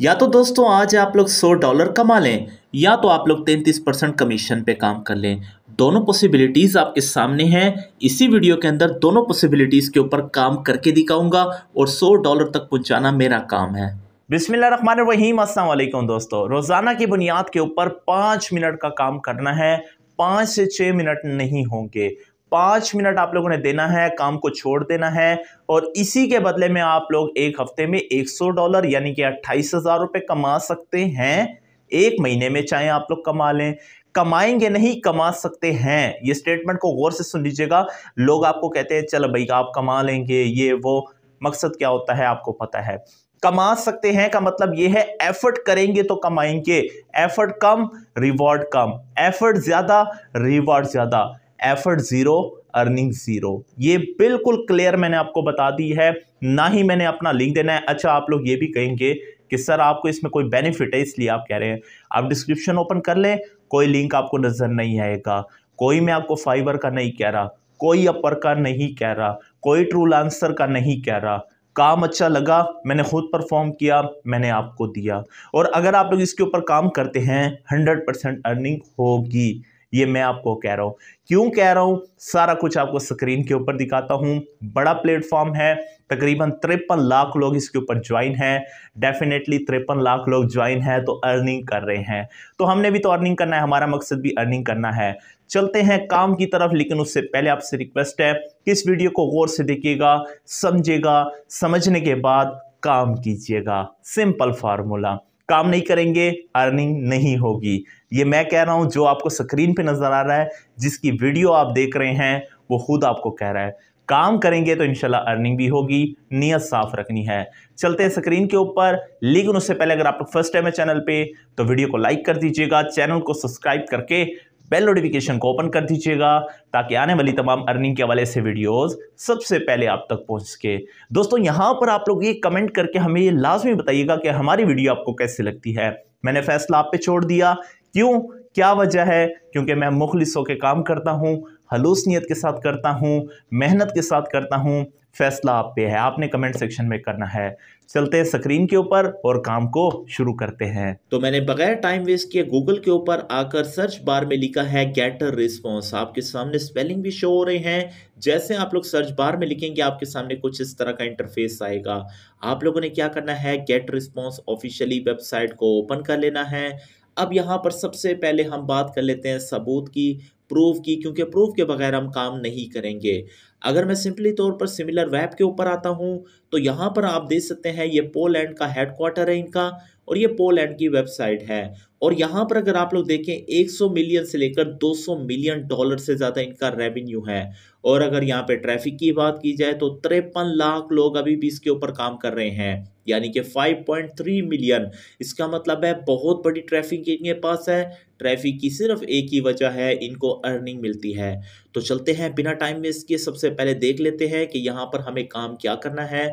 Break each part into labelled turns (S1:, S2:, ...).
S1: या तो दोस्तों आज आप लोग सौ डॉलर कमा लें या तो आप लोग तैंतीस परसेंट कमीशन पे काम कर लें दोनों पॉसिबिलिटीज़ आपके सामने हैं इसी वीडियो के अंदर दोनों पॉसिबिलिटीज़ के ऊपर काम करके दिखाऊंगा और सौ डॉलर तक पहुंचाना मेरा काम है रखमान वहीम असलम दोस्तों रोज़ाना की बुनियाद के ऊपर पाँच मिनट का काम करना है पाँच से छः मिनट नहीं होंगे पांच मिनट आप लोगों ने देना है काम को छोड़ देना है और इसी के बदले में आप लोग एक हफ्ते में 100 डॉलर यानी कि अट्ठाईस हज़ार रुपये कमा सकते हैं एक महीने में चाहे आप लोग कमा लें कमाएंगे नहीं कमा सकते हैं ये स्टेटमेंट को गौर से सुन लीजिएगा लोग आपको कहते हैं चलो भाई आप कमा लेंगे ये वो मकसद क्या होता है आपको पता है कमा सकते हैं का मतलब ये है एफर्ट करेंगे तो कमाएंगे एफर्ट कम रिवॉर्ड कम एफर्ट ज़्यादा रिवॉर्ड ज़्यादा एफर्ट ज़ीरो अर्निंग ज़ीरो ये बिल्कुल क्लियर मैंने आपको बता दी है ना ही मैंने अपना लिंक देना है अच्छा आप लोग ये भी कहेंगे कि सर आपको इसमें कोई बेनिफिट है इसलिए आप कह रहे हैं आप डिस्क्रिप्शन ओपन कर लें कोई लिंक आपको नज़र नहीं आएगा कोई मैं आपको फाइबर का नहीं कह रहा कोई अपर का नहीं कह रहा कोई ट्रू लांसर का नहीं कह रहा काम अच्छा लगा मैंने खुद परफॉर्म किया मैंने आपको दिया और अगर आप लोग इसके ऊपर काम करते हैं हंड्रेड परसेंट अर्निंग होगी ये मैं आपको कह रहा हूँ क्यों कह रहा हूँ सारा कुछ आपको स्क्रीन के ऊपर दिखाता हूँ बड़ा प्लेटफॉर्म है तकरीबन तिरपन लाख लोग इसके ऊपर ज्वाइन हैं डेफिनेटली तिरपन लाख लोग ज्वाइन हैं तो अर्निंग कर रहे हैं तो हमने भी तो अर्निंग करना है हमारा मकसद भी अर्निंग करना है चलते हैं काम की तरफ लेकिन उससे पहले आपसे रिक्वेस्ट है कि इस वीडियो को गौर से देखिएगा समझेगा समझने के बाद काम कीजिएगा सिंपल फार्मूला काम नहीं करेंगे अर्निंग नहीं होगी ये मैं कह रहा हूँ जो आपको स्क्रीन पे नज़र आ रहा है जिसकी वीडियो आप देख रहे हैं वो खुद आपको कह रहा है काम करेंगे तो इनशाला अर्निंग भी होगी नीयत साफ रखनी है चलते हैं स्क्रीन के ऊपर लेकिन उससे पहले अगर आप लोग फर्स्ट टाइम है चैनल पे तो वीडियो को लाइक कर दीजिएगा चैनल को सब्सक्राइब करके बेल नोटिफिकेशन को ओपन कर दीजिएगा ताकि आने वाली तमाम अर्निंग के हवाले से वीडियोस सबसे पहले आप तक पहुंच सके दोस्तों यहाँ पर आप लोग ये कमेंट करके हमें ये लाजमी बताइएगा कि हमारी वीडियो आपको कैसे लगती है मैंने फैसला आप पे छोड़ दिया क्यों क्या वजह है क्योंकि मैं मुखलिस होकर काम करता हूँ खलूस नीयत के साथ करता हूँ मेहनत के साथ करता हूँ फैसला आप पे है आपने कमेंट सेक्शन में करना है चलते हैं स्क्रीन के ऊपर और काम को शुरू करते हैं तो मैंने बगैर टाइम वेस्ट किए गूगल के ऊपर आकर सर्च बार में लिखा है गेटर रिस्पॉन्स आपके सामने स्पेलिंग भी शो हो रहे हैं जैसे आप लोग सर्च बार में लिखेंगे आपके सामने कुछ इस तरह का इंटरफेस आएगा आप लोगों ने क्या करना है गेट रिस्पॉन्स ऑफिशियली वेबसाइट को ओपन कर लेना है अब यहाँ पर सबसे पहले हम बात कर लेते हैं सबूत की प्रूफ की क्योंकि प्रूफ के बगैर हम काम नहीं करेंगे अगर मैं सिंपली तौर पर सिमिलर वेब के ऊपर आता हूँ तो यहाँ पर आप देख सकते हैं ये पोलैंड का हेडक्वार्टर है इनका और ये पोलैंड की वेबसाइट है और यहाँ पर अगर आप लोग देखें 100 मिलियन से लेकर 200 मिलियन डॉलर से ज़्यादा इनका रेवेन्यू है और अगर यहाँ पे ट्रैफिक की बात की जाए तो तिरपन लाख लोग अभी भी इसके ऊपर काम कर रहे हैं यानी कि 5.3 मिलियन इसका मतलब है बहुत बड़ी ट्रैफिक इनके पास है ट्रैफिक की सिर्फ एक ही वजह है इनको अर्निंग मिलती है तो चलते हैं बिना टाइम वेस्ट इसके सबसे पहले देख लेते हैं कि यहाँ पर हमें काम क्या करना है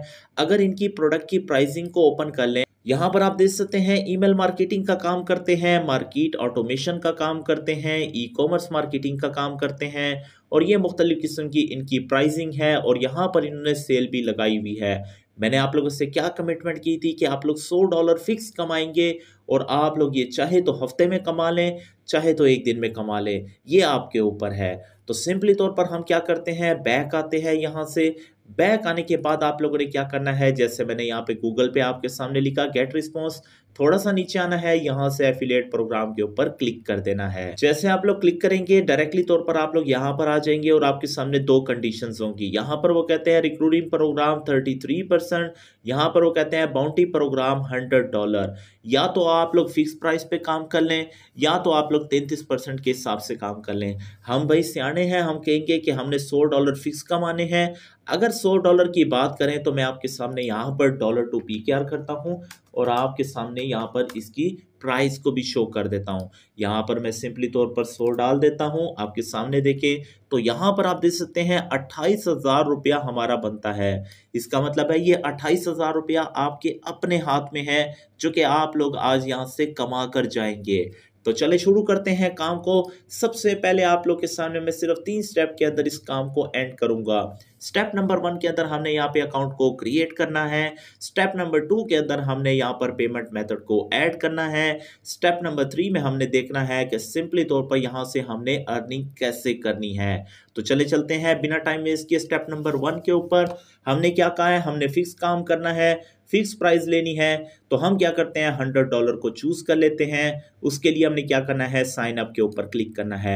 S1: अगर इनकी प्रोडक्ट की प्राइसिंग को ओपन कर लें यहाँ पर आप देख सकते हैं ईमेल मार्केटिंग का काम करते हैं मार्केट ऑटोमेशन का काम करते हैं ई कॉमर्स मार्केटिंग का काम करते हैं और ये मुख्तलिफ़ किस्म की इनकी प्राइसिंग है और यहाँ पर इन्होंने सेल भी लगाई हुई है मैंने आप लोगों से क्या कमिटमेंट की थी कि आप लोग सौ डॉलर फिक्स कमाएंगे और आप लोग ये चाहे तो हफ्ते में कमा लें चाहे तो एक दिन में कमा लें ये आपके ऊपर है तो सिंपली तौर पर हम क्या करते हैं बैक आते हैं यहाँ से बैक आने के बाद आप लोगों ने क्या करना है जैसे मैंने यहाँ पे गूगल पे आपके सामने लिखा गेट रिस्पॉन्स थोड़ा सा नीचे आना है यहाँ से एफिलेट प्रोग्राम के ऊपर क्लिक कर देना है जैसे आप लोग क्लिक करेंगे डायरेक्टली तौर पर आप लोग यहाँ पर आ जाएंगे और आपके सामने दो कंडीशन होंगी यहाँ पर वो कहते हैं recruiting programme thirty three percent यहाँ पर वो कहते हैं बाउंटी प्रोग्राम हंड्रेड डॉलर या तो आप लोग फिक्स प्राइस पे काम कर लें या तो आप लोग तैंतीस परसेंट के हिसाब से काम कर लें हम भाई सियाने हैं हम कहेंगे कि हमने सौ डॉलर फिक्स कमाने हैं अगर सौ डॉलर की बात करें तो मैं आपके सामने यहाँ पर डॉलर टू पी करता हूँ और आपके सामने यहाँ पर इसकी प्राइस को भी शो कर देता हूँ यहाँ पर मैं सिंपली तौर पर सो डाल देता हूँ आपके सामने देखे तो यहाँ पर आप देख सकते हैं अट्ठाईस हज़ार रुपया हमारा बनता है इसका मतलब है ये अट्ठाईस हज़ार रुपया आपके अपने हाथ में है जो कि आप लोग आज यहाँ से कमा कर जाएंगे तो चले शुरू करते हैं काम को सबसे पहले आप लोग के सामने मैं सिर्फ तीन स्टेप के अंदर इस काम को एंड करूंगा स्टेप नंबर वन के अंदर हमने यहाँ पे अकाउंट को क्रिएट करना है स्टेप नंबर टू के अंदर हमने यहाँ पर पेमेंट मेथड को ऐड करना है स्टेप नंबर थ्री में हमने देखना है कि सिंपली तौर पर यहाँ से हमने अर्निंग कैसे करनी है तो चले चलते हैं बिना टाइम वेस्ट किए स्टेप नंबर वन के ऊपर हमने क्या कहा है हमने फिक्स काम करना है फिक्स प्राइस लेनी है तो हम क्या करते हैं हंड्रेड डॉलर को चूज कर लेते हैं उसके लिए हमने क्या करना है साइन अप के ऊपर क्लिक करना है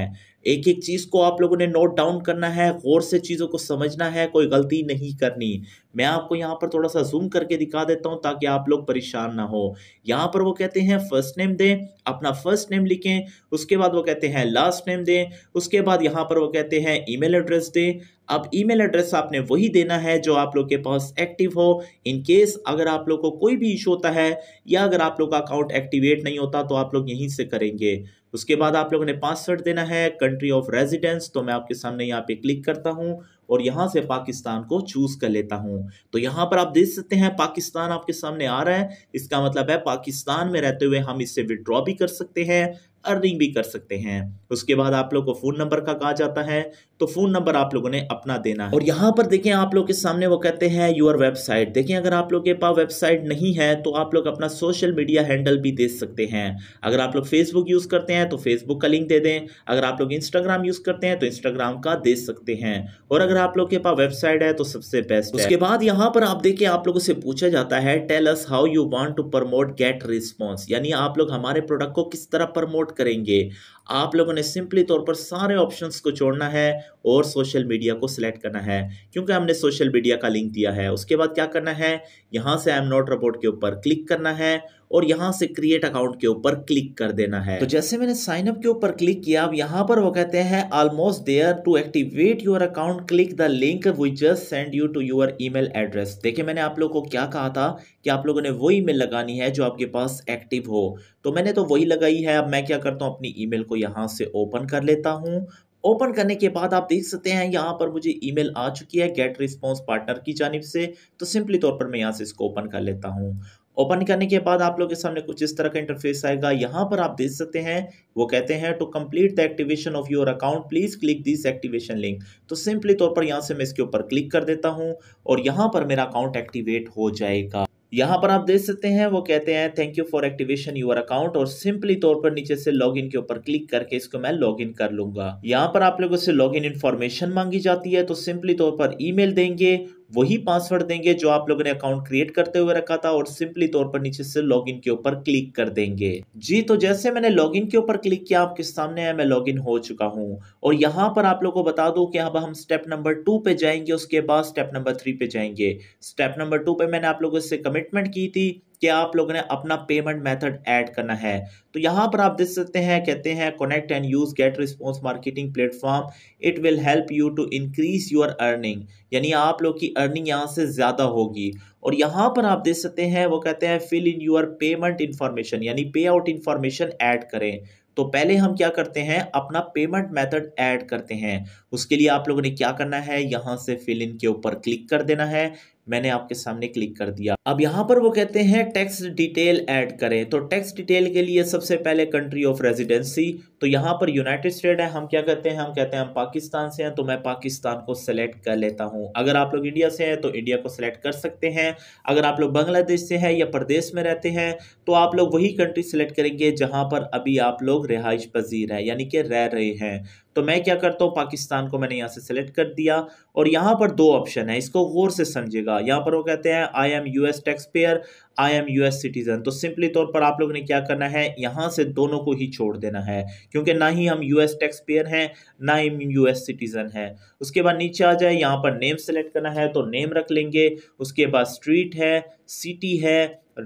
S1: एक एक चीज को आप लोगों ने नोट डाउन करना है गौर से चीजों को समझना है कोई गलती नहीं करनी मैं आपको यहाँ पर थोड़ा सा जूम करके दिखा देता हूँ ताकि आप लोग परेशान ना हो यहाँ पर वो कहते हैं फर्स्ट नेम दें अपना फर्स्ट नेम लिखें उसके बाद वो कहते हैं लास्ट नेम दें उसके बाद यहाँ पर वो कहते हैं ईमेल एड्रेस दें अब ईमेल एड्रेस आपने वही देना है जो आप लोग के पास एक्टिव हो इन केस अगर आप लोग को कोई भी इशू होता है या अगर आप लोग का अकाउंट एक्टिवेट नहीं होता तो आप लोग यहीं से करेंगे उसके बाद आप लोगों ने पासवर्ड देना है कंट्री ऑफ रेजिडेंस तो मैं आपके सामने यहाँ पे क्लिक करता हूँ और यहाँ से पाकिस्तान को चूज कर लेता हूँ तो यहाँ पर आप देख सकते हैं पाकिस्तान आपके सामने आ रहा है इसका मतलब है पाकिस्तान में रहते हुए हम इससे विड्रॉ भी कर सकते हैं अर्निंग भी कर सकते हैं उसके बाद आप लोग को फ़ोन नंबर का कहा जाता है तो फ़ोन नंबर आप लोगों ने अपना देना है और यहाँ पर देखें आप लोग के सामने वो कहते हैं योर वेबसाइट देखें अगर आप लोग के पास वेबसाइट नहीं है तो आप लोग अपना सोशल मीडिया हैंडल भी दे सकते हैं अगर आप लोग फेसबुक यूज़ करते हैं हैं तो फेसबुक का लिंक दे दें अगर आप लोग इंस्टाग्राम यूज़ करते हैं तो इंस्टाग्राम का दे सकते हैं और अगर आप लोग के पास वेबसाइट है तो सबसे बेस्ट उसके बाद यहाँ पर आप देखिए आप लोगों से पूछा जाता है tell us how you want to promote get response यानी आप लोग हमारे प्रोडक्ट को किस तरह प्रमोट करेंगे आप लोगों ने सिंपली तौर पर सारे ऑप्शंस को छोड़ना है और सोशल मीडिया को सिलेक्ट करना है क्योंकि हमने सोशल मीडिया का लिंक दिया है उसके बाद क्या करना है यहाँ से एम नोट रिपोर्ट के ऊपर क्लिक करना है और यहां से क्रिएट अकाउंट के ऊपर क्लिक कर देना है तो जैसे मैंने साइन अप के ऊपर क्लिक किया अब यहां पर वो कहते हैं almost there to activate your account click the link we just send you to your email address देखिए मैंने आप लोगों को क्या कहा था कि आप लोगों ने वो ईमेल लगानी है जो आपके पास एक्टिव हो तो मैंने तो वही लगाई है अब मैं क्या करता हूँ अपनी ईमेल को यहाँ से ओपन कर लेता हूँ ओपन करने के बाद आप देख सकते हैं यहाँ पर मुझे ईमेल आ चुकी है गेट रिस्पांस पार्टनर की जानब से तो सिंपली तौर पर मैं यहाँ से इसको ओपन कर लेता हूँ ओपन करने के बाद आप लोग के सामने कुछ इस तरह का इंटरफेस आएगा यहाँ पर आप देख सकते हैं वो कहते हैं to complete the activation of your account please click this activation link तो सिंपली तौर पर यहाँ से मैं इसके ऊपर क्लिक कर देता हूँ और यहाँ पर मेरा अकाउंट एक्टिवेट हो जाएगा यहाँ पर आप देख सकते हैं वो कहते हैं thank you for activation your account और सिंपली तौर पर नीचे से लॉगिन के ऊपर क्लिक करके इसको मैं लॉगिन कर लूंगा यहाँ पर आप लोगों से लॉगिन इन्फॉर्मेशन मांगी जाती है तो सिंपली तौर पर ईमेल देंगे वही पासवर्ड देंगे जो आप लोगों ने अकाउंट क्रिएट करते हुए रखा था और सिंपली तौर पर नीचे से लॉग के ऊपर क्लिक कर देंगे जी तो जैसे मैंने लॉग के ऊपर क्लिक किया आपके सामने आया मैं लॉग हो चुका हूँ और यहाँ पर आप लोगों को बता दो कि अब हम स्टेप नंबर टू पे जाएंगे उसके बाद स्टेप नंबर थ्री पे जाएंगे स्टेप नंबर टू पे मैंने आप लोगों से कमिटमेंट की थी कि आप लोगों ने अपना पेमेंट मेथड ऐड करना है तो यहाँ पर आप देख सकते हैं कहते हैं connect and use get response marketing platform it will help you to increase your earning यानी आप लोग की अर्निंग यहाँ से ज़्यादा होगी और यहाँ पर आप देख सकते हैं वो कहते हैं fill in your payment information यानी पे आउट इन्फॉर्मेशन ऐड करें तो पहले हम क्या करते हैं अपना पेमेंट मेथड ऐड करते हैं उसके लिए आप लोगों ने क्या करना है यहाँ से फिल इन के ऊपर क्लिक कर देना है मैंने आपके सामने क्लिक कर दिया अब यहाँ पर वो कहते हैं टैक्स डिटेल ऐड करें तो टैक्स डिटेल के लिए सबसे पहले कंट्री ऑफ रेजिडेंसी तो यहाँ पर यूनाइटेड स्टेट है हम क्या कहते हैं हम कहते हैं हम पाकिस्तान से हैं तो मैं पाकिस्तान को सेलेक्ट कर लेता हूँ अगर आप लोग इंडिया से हैं तो इंडिया को सेलेक्ट कर सकते हैं अगर आप लोग बांग्लादेश से हैं या प्रदेश में रहते हैं तो आप लोग वही कंट्री सेलेक्ट करेंगे जहाँ पर अभी आप लोग रिहाइश पजीर है यानी कि रह रहे हैं तो मैं क्या करता हूँ पाकिस्तान को मैंने यहाँ से सेलेक्ट कर दिया और यहाँ पर दो ऑप्शन है इसको गौर से समझेगा यहाँ पर वो कहते हैं I am S tax payer I am U S citizen तो सिंपली तौर पर आप लोग ने क्या करना है यहाँ से दोनों को ही छोड़ देना है क्योंकि ना ही हम यूएस टैक्स पेयर हैं ना ही यूएस सिटीज़न है उसके बाद नीचे आ जाए यहाँ पर नेम सेलेक्ट करना है तो नेम रख लेंगे उसके बाद स्ट्रीट है सिटी है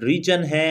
S1: रीजन है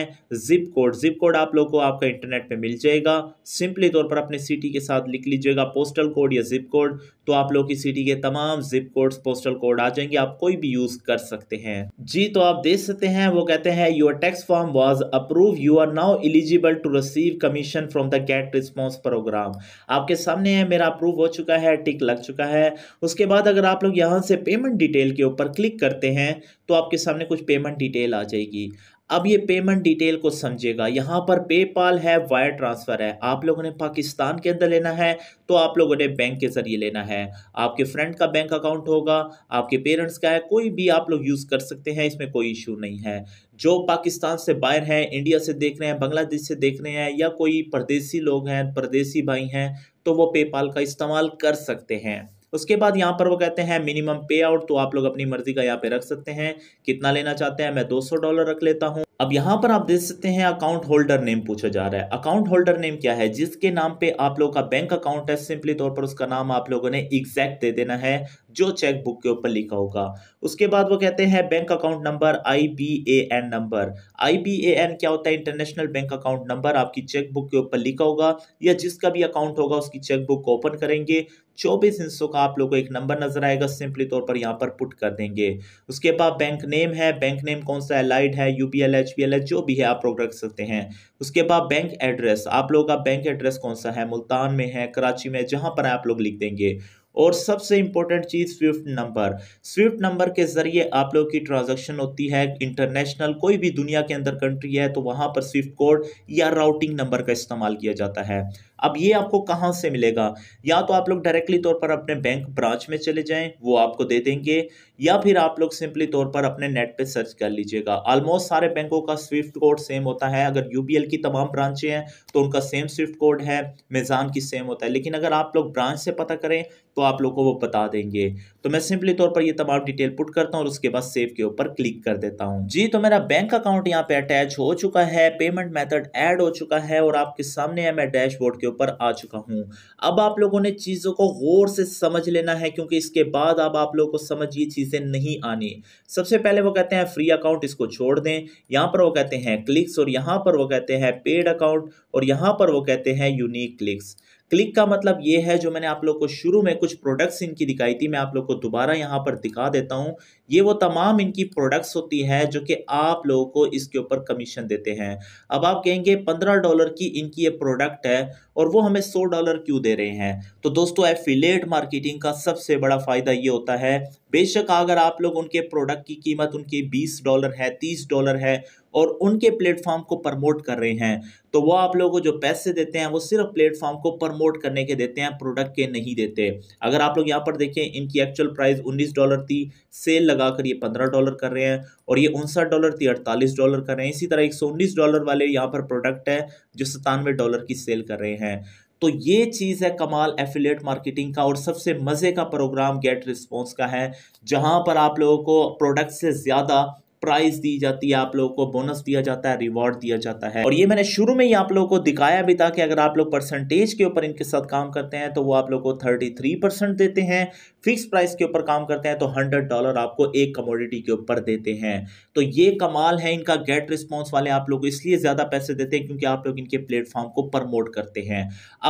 S1: जिप कोड जिप कोड आप लोग को आपका इंटरनेट पे मिल जाएगा सिंपली तौर पर अपने सिटी के साथ लिख लीजिएगा पोस्टल कोड या जिप कोड तो आप लोग की सिटी के तमाम जिप कोड्स पोस्टल कोड आ जाएंगे आप कोई भी यूज़ कर सकते हैं जी तो आप देख सकते हैं वो कहते हैं your tax form was approve you are now eligible to receive commission from the get response programme आपके सामने है मेरा अप्रूव हो चुका है टिक लग चुका है उसके बाद अगर आप लोग यहाँ से पेमेंट डिटेल के ऊपर क्लिक करते हैं तो आपके सामने कुछ पेमेंट डिटेल डिटेल आ जाएगी अब ये पेमेंट डिटेल को समझेगा यहाँ पर पेपाल है वायर ट्रांसफ़र है आप लोगों ने पाकिस्तान के अंदर लेना है तो आप लोगों ने बैंक के ज़रिए लेना है आपके फ्रेंड का बैंक अकाउंट होगा आपके पेरेंट्स का है कोई भी आप लोग यूज़ कर सकते हैं इसमें कोई इशू नहीं है जो पाकिस्तान से बाहर हैं इंडिया से देख रहे हैं बांग्लादेश से देख रहे हैं या कोई परदेसी लोग हैं परदेसी भाई हैं तो वो पेपाल का इस्तेमाल कर सकते हैं उसके बाद यहाँ पर वो कहते हैं मिनिमम पे आउट तो आप लोग अपनी मर्जी का यहाँ पे रख सकते हैं कितना लेना चाहते हैं मैं 200 डॉलर रख लेता हूँ अब यहाँ पर आप देख सकते हैं अकाउंट होल्डर नेम पूछा जा रहा है अकाउंट होल्डर नेम क्या है जिसके नाम पे आप लोग का बैंक अकाउंट है सिंपली तौर पर उसका नाम आप लोगों ने एग्जैक्ट दे देना है जो चेक बुक के ऊपर लिखा होगा उसके बाद वो कहते हैं bank account number I B A N number I B A N क्या होता है इंटरनेशनल बैंक अकाउंट नंबर आपकी चेक बुक के ऊपर लिखा होगा या जिसका भी अकाउंट होगा उसकी चेक बुक ओपन करेंगे चौबीस हिस्सों का आप लोग को एक नंबर नजर आएगा सिंपली तौर पर यहाँ पर पुट कर देंगे उसके बाद बैंक नेम है बैंक नेम कौन सा अलाइड है U B L H B L H जो भी है आप लोग रख सकते हैं उसके बाद बैंक एड्रेस आप लोगों का बैंक एड्रेस कौन सा है मुल्तान में है कराची में जहाँ पर आप लोग लिख देंगे और सबसे इंपॉर्टेंट चीज़ स्विफ्ट नंबर स्विफ्ट नंबर के ज़रिए आप लोग की ट्रांजैक्शन होती है इंटरनेशनल कोई भी दुनिया के अंदर कंट्री है तो वहां पर स्विफ्ट कोड या राउटिंग नंबर का इस्तेमाल किया जाता है अब ये आपको कहाँ से मिलेगा या तो आप लोग डायरेक्टली तौर पर अपने बैंक ब्रांच में चले जाएं वो आपको दे देंगे या फिर आप लोग सिंपली तौर पर अपने नेट पे सर्च कर लीजिएगा ऑलमोस्ट सारे बैंकों का स्विफ्ट कोड सेम होता है अगर यू की तमाम ब्रांचें हैं तो उनका सेम स्विफ्ट कोड है मिज़ान की सेम होता है लेकिन अगर आप लोग ब्रांच से पता करें तो आप लोग को वो बता देंगे तो मैं सिंपली तौर पर ये तमाम डिटेल पुट करता हूँ और उसके बाद सेव के ऊपर क्लिक कर देता हूँ जी तो मेरा बैंक अकाउंट यहाँ पे अटैच हो चुका है पेमेंट मैथड एड हो चुका है और आपके सामने है मैं डैशबोर्ड के वीडियो पर आ चुका हूँ अब आप लोगों ने चीज़ों को गौर से समझ लेना है क्योंकि इसके बाद अब आप लोगों को समझ ये चीज़ें नहीं आनी सबसे पहले वो कहते हैं फ्री अकाउंट इसको छोड़ दें यहाँ पर वो कहते हैं क्लिक्स और यहाँ पर वो कहते हैं पेड अकाउंट और यहाँ पर वो कहते हैं यूनिक क्लिक्स क्लिक का मतलब ये है जो मैंने आप लोग को शुरू में कुछ प्रोडक्ट्स इनकी दिखाई थी मैं आप लोग को दोबारा यहाँ पर दिखा देता हूँ ये वो तमाम इनकी प्रोडक्ट्स होती है जो कि आप लोगों को इसके ऊपर कमीशन देते हैं अब आप कहेंगे पंद्रह डॉलर की इनकी ये प्रोडक्ट है और वो हमें सौ डॉलर क्यों दे रहे हैं तो दोस्तों एफिलेट मार्केटिंग का सबसे बड़ा फ़ायदा ये होता है बेशक अगर आप लोग उनके प्रोडक्ट की कीमत उनकी बीस डॉलर है तीस डॉलर है और उनके प्लेटफॉर्म को प्रमोट कर रहे हैं तो वो आप लोगों को जो पैसे देते हैं वो सिर्फ प्लेटफॉर्म को प्रमोट करने के देते हैं प्रोडक्ट के नहीं देते अगर आप लोग यहाँ पर देखें इनकी एक्चुअल प्राइस 19 डॉलर थी सेल लगाकर ये 15 डॉलर कर रहे हैं और ये उनसठ डॉलर थी अड़तालीस डॉलर कर रहे हैं इसी तरह एक डॉलर वाले यहाँ पर प्रोडक्ट है जो सतानवे डॉलर की सेल कर रहे हैं तो ये चीज़ है कमाल एफिलेट मार्केटिंग का और सबसे मज़े का प्रोग्राम गेट रिस्पॉन्स का है जहाँ पर आप लोगों को प्रोडक्ट से ज़्यादा प्राइज दी जाती है आप लोगों को बोनस दिया जाता है रिवॉर्ड दिया जाता है और ये मैंने शुरू में ही आप लोगों को दिखाया भी था कि अगर आप लोग परसेंटेज के ऊपर इनके साथ काम करते हैं तो वो आप लोग को थर्टी थ्री परसेंट देते हैं फिक्स प्राइस के ऊपर काम करते हैं तो हंड्रेड डॉलर आपको एक कमोडिटी के ऊपर देते हैं तो ये कमाल है इनका गेट रिस्पॉन्स वाले आप लोग इसलिए ज़्यादा पैसे देते हैं क्योंकि आप लोग इनके प्लेटफॉर्म को प्रमोट करते हैं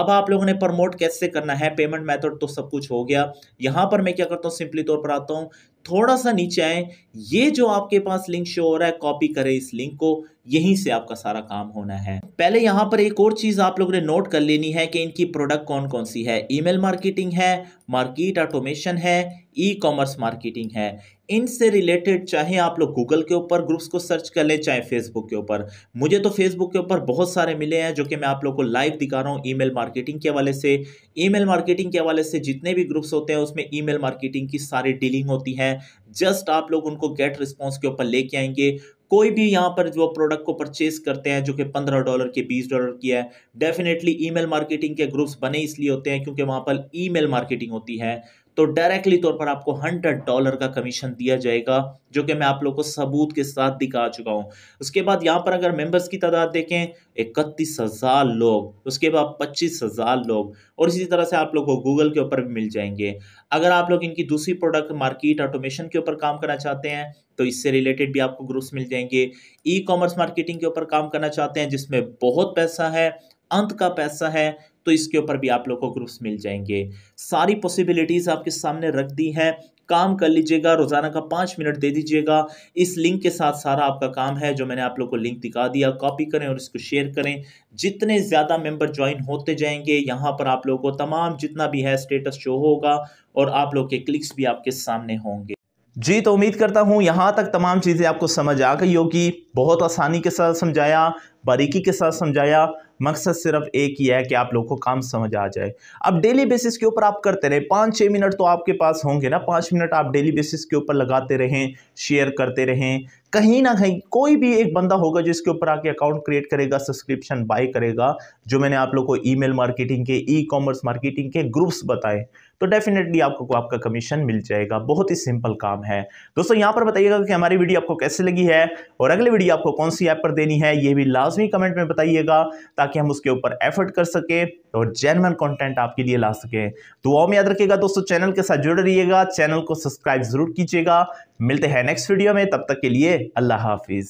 S1: अब आप लोगों ने प्रमोट कैसे करना है पेमेंट मेथड तो सब कुछ हो गया यहाँ पर मैं क्या करता हूँ सिंपली तौर पर आता हूँ थोड़ा सा नीचे आए ये जो आपके पास लिंक शो हो रहा है कॉपी करें इस लिंक को यहीं से आपका सारा काम होना है पहले यहां पर एक और चीज़ आप लोगों ने नोट कर लेनी है कि इनकी प्रोडक्ट कौन कौन सी है ईमेल मार्केटिंग है मार्केट ऑटोमेशन है ई कॉमर्स मार्केटिंग है इनसे रिलेटेड चाहे आप लोग गूगल के ऊपर ग्रुप्स को सर्च कर लें चाहे फेसबुक के ऊपर मुझे तो फेसबुक के ऊपर बहुत सारे मिले हैं जो कि मैं आप लोग को लाइव दिखा रहा हूँ ई मार्केटिंग के हवाले से ई मार्केटिंग के हवाले से जितने भी ग्रुप्स होते हैं उसमें ई मार्केटिंग की सारी डीलिंग होती है जस्ट आप लोग उनको गेट रिस्पॉन्स के ऊपर लेके आएंगे कोई भी यहाँ पर जो प्रोडक्ट को परचेस करते हैं जो कि पंद्रह डॉलर के बीस डॉलर की है डेफिनेटली ईमेल मार्केटिंग के ग्रुप्स बने इसलिए होते हैं क्योंकि वहाँ पर ईमेल मार्केटिंग होती है तो डायरेक्टली तौर पर आपको हंड्रेड डॉलर का कमीशन दिया जाएगा जो कि मैं आप लोग को सबूत के साथ दिखा चुका हूँ उसके बाद यहां पर अगर मेंबर्स की तादाद देखें इकतीस हज़ार लोग उसके बाद पच्चीस हज़ार लोग और इसी तरह से आप लोग को गूगल के ऊपर भी मिल जाएंगे अगर आप लोग इनकी दूसरी प्रोडक्ट मार्केट ऑटोमेशन के ऊपर काम करना चाहते हैं तो इससे रिलेटेड भी आपको ग्रुप्स मिल जाएंगे ई कॉमर्स मार्केटिंग के ऊपर काम करना चाहते हैं जिसमें बहुत पैसा है अंत का पैसा है तो इसके ऊपर भी आप लोग को ग्रुप्स मिल जाएंगे सारी पॉसिबिलिटीज़ आपके सामने रख दी हैं काम कर लीजिएगा रोज़ाना का पाँच मिनट दे दीजिएगा इस लिंक के साथ सारा आपका काम है जो मैंने आप लोग को लिंक दिखा दिया कॉपी करें और इसको शेयर करें जितने ज़्यादा मेंबर ज्वाइन होते जाएंगे यहाँ पर आप लोगों को तमाम जितना भी है स्टेटस शो होगा और आप लोग के क्लिक्स भी आपके सामने होंगे जी तो उम्मीद करता हूँ यहाँ तक तमाम चीज़ें आपको समझ आ गई होगी बहुत आसानी के साथ समझाया बारीकी के साथ समझाया मकसद सिर्फ एक ही है कि आप लोगों को काम समझ आ जाए अब डेली बेसिस के ऊपर आप करते रहे पाँच छः मिनट तो आपके पास होंगे ना पाँच मिनट आप डेली बेसिस के ऊपर लगाते रहें शेयर करते रहें कहीं ना कहीं कोई भी एक बंदा होगा जिसके ऊपर आके अकाउंट क्रिएट करेगा सब्सक्रिप्शन बाय करेगा जो मैंने आप लोग को ईमेल मार्केटिंग के ई कॉमर्स मार्केटिंग के ग्रुप्स बताए तो डेफिनेटली आपको आपका कमीशन मिल जाएगा बहुत ही सिंपल काम है दोस्तों यहाँ पर बताइएगा कि हमारी वीडियो आपको कैसे लगी है और अगली वीडियो आपको कौन सी ऐप पर देनी है ये भी लाजमी कमेंट में बताइएगा ताकि हम उसके ऊपर एफर्ट कर सके और जेनवन कंटेंट आपके लिए ला सकें तो वो में याद रखिएगा दोस्तों चैनल के साथ जुड़ रहिएगा चैनल को सब्सक्राइब जरूर कीजिएगा मिलते हैं नेक्स्ट वीडियो में तब तक के लिए আল্লাহ হাফিজ